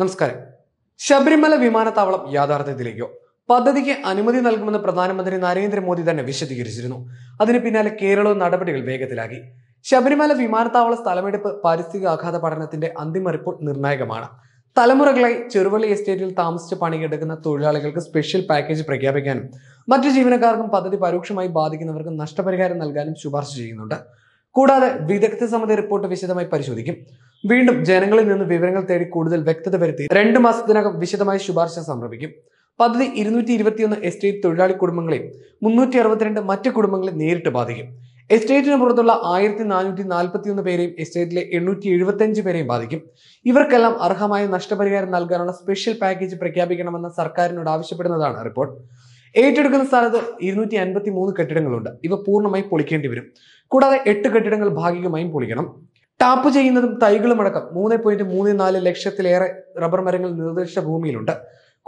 നമസ്കാരം ശബരിമല വിമാനത്താവളം യാഥാർത്ഥ്യത്തിലേക്കോ പദ്ധതിക്ക് അനുമതി നൽകുമെന്ന് പ്രധാനമന്ത്രി നരേന്ദ്രമോദി തന്നെ വിശദീകരിച്ചിരുന്നു അതിന് പിന്നാലെ കേരളവും നടപടികൾ വേഗത്തിലാക്കി ശബരിമല വിമാനത്താവള സ്ഥലമെടുപ്പ് പാരിസ്ഥിതിക ആഘാത പഠനത്തിന്റെ അന്തിമ റിപ്പോർട്ട് നിർണായകമാണ് തലമുറകളായി ചെറുവള്ളി എസ്റ്റേറ്റിൽ താമസിച്ച് പണിയെടുക്കുന്ന തൊഴിലാളികൾക്ക് സ്പെഷ്യൽ പാക്കേജ് പ്രഖ്യാപിക്കാനും മറ്റു ജീവനക്കാർക്കും പദ്ധതി പരോക്ഷമായി ബാധിക്കുന്നവർക്കും നഷ്ടപരിഹാരം നൽകാനും ശുപാർശ ചെയ്യുന്നുണ്ട് കൂടാതെ വിദഗ്ധ സമിതി റിപ്പോർട്ട് വിശദമായി പരിശോധിക്കും വീണ്ടും ജനങ്ങളിൽ നിന്ന് വിവരങ്ങൾ തേടി കൂടുതൽ വ്യക്തത വരുത്തി രണ്ട് മാസത്തിനകം വിശദമായ ശുപാർശ സമർപ്പിക്കും പദ്ധതി ഇരുന്നൂറ്റി ഇരുപത്തിയൊന്ന് എസ്റ്റേറ്റ് തൊഴിലാളി കുടുംബങ്ങളെയും മുന്നൂറ്റി അറുപത്തിരണ്ട് മറ്റ് കുടുംബങ്ങളെ നേരിട്ട് ബാധിക്കും എസ്റ്റേറ്റിന് പുറത്തുള്ള ആയിരത്തി നാനൂറ്റി നാൽപ്പത്തിയൊന്ന് പേരെയും എസ്റ്റേറ്റിലെ എണ്ണൂറ്റി എഴുപത്തിയഞ്ച് പേരെയും ബാധിക്കും ഇവർക്കെല്ലാം അർഹമായ നഷ്ടപരിഹാരം നൽകാനുള്ള സ്പെഷ്യൽ പാക്കേജ് പ്രഖ്യാപിക്കണമെന്ന സർക്കാരിനോട് ആവശ്യപ്പെടുന്നതാണ് റിപ്പോർട്ട് ഏറ്റെടുക്കുന്ന സ്ഥാനത്ത് ഇരുന്നൂറ്റി അൻപത്തി മൂന്ന് കെട്ടിടങ്ങളുണ്ട് ഇവ പൂർണ്ണമായി പൊളിക്കേണ്ടി വരും കൂടാതെ എട്ട് കെട്ടിടങ്ങൾ ഭാഗികമായും പൊളിക്കണം ടാപ്പ് ചെയ്യുന്നതും തൈകളും അടക്കം മൂന്ന് പോയിന്റ് മൂന്ന് നാല് ലക്ഷത്തിലേറെ റബ്ബർ മരങ്ങൾ നിർദ്ദിഷ്ട ഭൂമിയിലുണ്ട്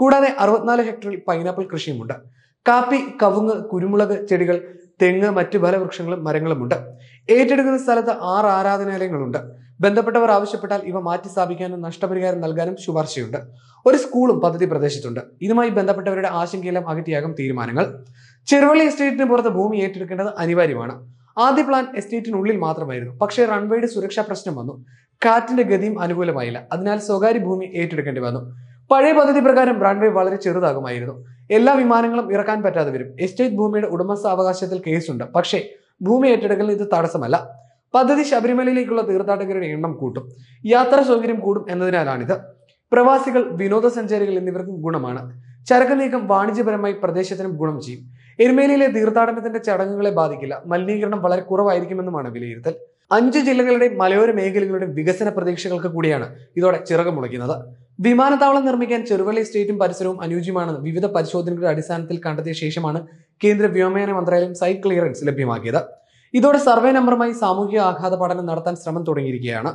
കൂടാതെ അറുപത്തിനാല് ഹെക്ടറിൽ പൈനാപ്പിൾ കൃഷിയുമുണ്ട് കാപ്പി കവുങ്ങ് കുരുമുളക് ചെടികൾ തെങ്ങ് മറ്റു പല വൃക്ഷങ്ങളും മരങ്ങളുമുണ്ട് ഏറ്റെടുക്കുന്ന സ്ഥലത്ത് ആറ് ആരാധനാലയങ്ങളുണ്ട് ബന്ധപ്പെട്ടവർ ആവശ്യപ്പെട്ടാൽ ഇവ മാറ്റി സ്ഥാപിക്കാനും നഷ്ടപരിഹാരം നൽകാനും ശുപാർശയുണ്ട് ഒരു സ്കൂളും പദ്ധതി പ്രദേശത്തുണ്ട് ഇതുമായി ബന്ധപ്പെട്ടവരുടെ ആശങ്കയെല്ലാം അകറ്റിയാകും തീരുമാനങ്ങൾ ചെറുവള്ളി എസ്റ്റേറ്റിന് പുറത്ത് ഭൂമി ഏറ്റെടുക്കേണ്ടത് അനിവാര്യമാണ് ആദ്യ പ്ലാൻ എസ്റ്റേറ്റിനുള്ളിൽ മാത്രമായിരുന്നു പക്ഷേ റൺവേയുടെ സുരക്ഷാ പ്രശ്നം വന്നു കാറ്റിന്റെ ഗതിയും അനുകൂലമായില്ല അതിനാൽ സ്വകാര്യ ഭൂമി ഏറ്റെടുക്കേണ്ടി വന്നു പഴയ പദ്ധതി പ്രകാരം റൺവേ വളരെ ചെറുതാകുമായിരുന്നു എല്ലാ വിമാനങ്ങളും ഇറക്കാൻ പറ്റാതെ വരും എസ്റ്റേറ്റ് ഭൂമിയുടെ ഉടമസ്ഥാവകാശത്തിൽ കേസുണ്ട് പക്ഷേ ഭൂമി ഏറ്റെടുക്കലിന് ഇത് തടസ്സമല്ല പദ്ധതി ശബരിമലയിലേക്കുള്ള തീർത്ഥാടകരുടെ എണ്ണം കൂട്ടും യാത്രാ സൗകര്യം കൂടും എന്നതിനാലാണിത് പ്രവാസികൾ വിനോദസഞ്ചാരികൾ എന്നിവർക്കും ഗുണമാണ് ചരക്ക് നീക്കം വാണിജ്യപരമായി പ്രദേശത്തിനും ഗുണം ചെയ്യും എരുമേലിയിലെ തീർത്ഥാടനത്തിന്റെ ചടങ്ങുകളെ ബാധിക്കില്ല മലിനീകരണം വളരെ കുറവായിരിക്കുമെന്നുമാണ് വിലയിരുത്തൽ അഞ്ച് ജില്ലകളുടെ മലയോര മേഖലകളുടെ വികസന പ്രതീക്ഷകൾക്ക് കൂടിയാണ് ഇതോടെ ചിറക് മുളയ്ക്കുന്നത് വിമാനത്താവളം നിർമ്മിക്കാൻ ചെറുവള്ളി സ്റ്റേറ്റും പരിസരവും അനുയോജ്യമാണെന്ന് വിവിധ പരിശോധനകളുടെ അടിസ്ഥാനത്തിൽ കണ്ടെത്തിയ ശേഷമാണ് കേന്ദ്ര വ്യോമയാന മന്ത്രാലയം സൈറ്റ് ക്ലിയറൻസ് ലഭ്യമാക്കിയത് ഇതോടെ സർവേ നമ്പറുമായി സാമൂഹിക ആഘാത പഠനം നടത്താൻ ശ്രമം തുടങ്ങിയിരിക്കുകയാണ്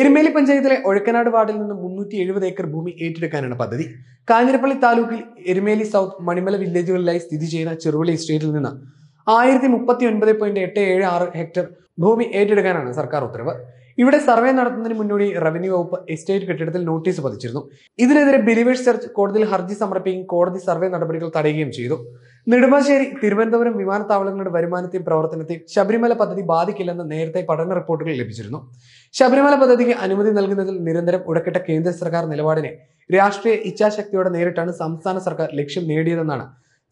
എരുമേലി പഞ്ചായത്തിലെ ഒഴക്കനാട് വാർഡിൽ നിന്ന് മുന്നൂറ്റി എഴുപത് ഏക്കർ ഭൂമി ഏറ്റെടുക്കാനാണ് പദ്ധതി കാഞ്ഞിരപ്പള്ളി താലൂക്കിൽ എരുമേലി സൗത്ത് മണിമല വില്ലേജുകളിലായി സ്ഥിതി ചെയ്യുന്ന ചെറുവള്ളി എസ്റ്റേറ്റിൽ നിന്ന് ആയിരത്തി മുപ്പത്തി ഒൻപത് പോയിന്റ് എട്ട് ഏഴ് ആറ് ഹെക്ടർ ഭൂമി ഏറ്റെടുക്കാനാണ് സർക്കാർ ഉത്തരവ് ഇവിടെ സർവേ നടത്തുന്നതിന് മുന്നോടി റവന്യൂ വകുപ്പ് എസ്റ്റേറ്റ് കെട്ടിടത്തിൽ നോട്ടീസ് പതിച്ചിരുന്നു ഇതിനെതിരെ ബിലിവേഴ്സ് ചർച്ച് കോടതിയിൽ ഹർജി സമർപ്പിക്കുകയും കോടതി സർവേ നടപടികൾ തടയുകയും ചെയ്തു നെടുമ്പാശ്ശേരി തിരുവനന്തപുരം വിമാനത്താവളങ്ങളുടെ വരുമാനത്തെയും പ്രവർത്തനത്തെയും ശബരിമല പദ്ധതി ബാധിക്കില്ലെന്ന് നേരത്തെ പഠന റിപ്പോർട്ടുകൾ ലഭിച്ചിരുന്നു ശബരിമല പദ്ധതിക്ക് അനുമതി നൽകുന്നതിൽ നിരന്തരം ഉടക്കിട്ട കേന്ദ്ര സർക്കാർ നിലപാടിനെ രാഷ്ട്രീയ ഇച്ഛാശക്തിയോടെ നേരിട്ടാണ് സംസ്ഥാന സർക്കാർ ലക്ഷ്യം നേടിയതെന്നാണ്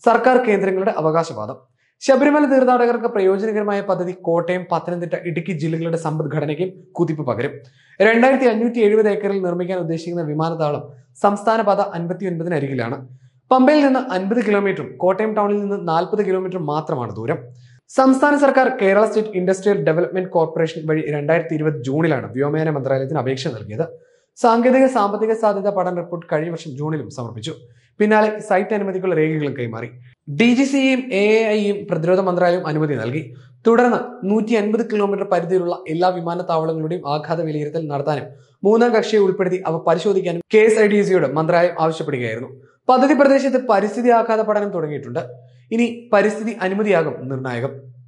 സർക്കാർ കേന്ദ്രങ്ങളുടെ അവകാശവാദം ശബരിമല തീർത്ഥാടകർക്ക് പ്രയോജനകരമായ പദ്ധതി കോട്ടയം പത്തനംതിട്ട ഇടുക്കി ജില്ലകളുടെ സമ്പദ്ഘടനയ്ക്കും കുതിപ്പ് പകരും രണ്ടായിരത്തി അഞ്ഞൂറ്റി എഴുപത് ഏക്കറിൽ നിർമ്മിക്കാൻ ഉദ്ദേശിക്കുന്ന വിമാനത്താവളം സംസ്ഥാന പാത അൻപത്തി ഒൻപതിന് അരികിലാണ് പമ്പയിൽ നിന്ന് അൻപത് കിലോമീറ്ററും കോട്ടയം ടൗണിൽ നിന്ന് നാൽപ്പത് കിലോമീറ്റർ മാത്രമാണ് ദൂരം സംസ്ഥാന സർക്കാർ Kerala state industrial development corporation വഴി രണ്ടായിരത്തി ഇരുപത് ജൂണിലാണ് വ്യോമയാന മന്ത്രാലയത്തിന് അപേക്ഷ നൽകിയത് സാങ്കേതിക സാമ്പത്തിക സാധ്യത പഠന റിപ്പോർട്ട് കഴിഞ്ഞ വർഷം ജൂണിലും സമർപ്പിച്ചു പിന്നാലെ സൈറ്റ് അനുമതിക്കുള്ള രേഖകളും കൈമാറി ഡി ജി സിയും എ ഐയും പ്രതിരോധ മന്ത്രാലയം അനുമതി നൽകി തുടർന്ന് നൂറ്റി അൻപത് കിലോമീറ്റർ പരിധിയിലുള്ള എല്ലാ വിമാനത്താവളങ്ങളുടെയും ആഘാത വിലയിരുത്തൽ നടത്താനും മൂന്നാം കക്ഷിയെ ഉൾപ്പെടുത്തി അവ പരിശോധിക്കാനും കെ എസ് ഐ ഡി സിയോട് മന്ത്രാലയം ആവശ്യപ്പെടുകയായിരുന്നു പദ്ധതി പ്രദേശത്ത് പരിസ്ഥിതി ആഘാത പഠനം തുടങ്ങിയിട്ടുണ്ട് ഇനി പരിസ്ഥിതി അനുമതിയാകും നിർണായകം